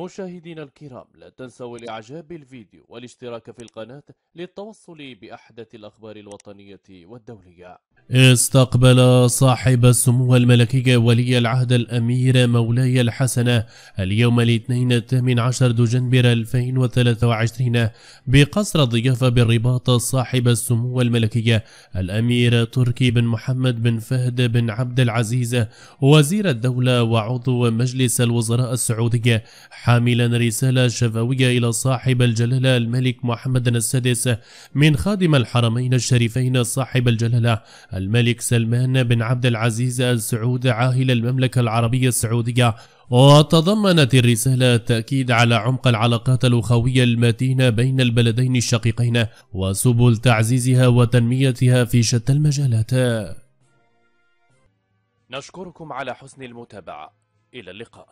مشاهدينا الكرام لا تنسوا الإعجاب بالفيديو والاشتراك في القناة للتوصل بأحدث الأخبار الوطنية والدولية استقبل صاحب السمو الملكي ولي العهد الأمير مولاي الحسن اليوم الاثنين الثامن عشر دجنبر 2023 بقصر الضيافة بالرباط صاحب السمو الملكي الأمير تركي بن محمد بن فهد بن عبد العزيز وزير الدولة وعضو مجلس الوزراء السعودية حاملا رسالة شفوية إلى صاحب الجلالة الملك محمد السادس من خادم الحرمين الشريفين صاحب الجلالة الملك سلمان بن عبد العزيز السعود عاهل المملكة العربية السعودية وتضمنت الرسالة التأكيد على عمق العلاقات الأخوية المتينة بين البلدين الشقيقين وسبل تعزيزها وتنميتها في شتى المجالات نشكركم على حسن المتابعة إلى اللقاء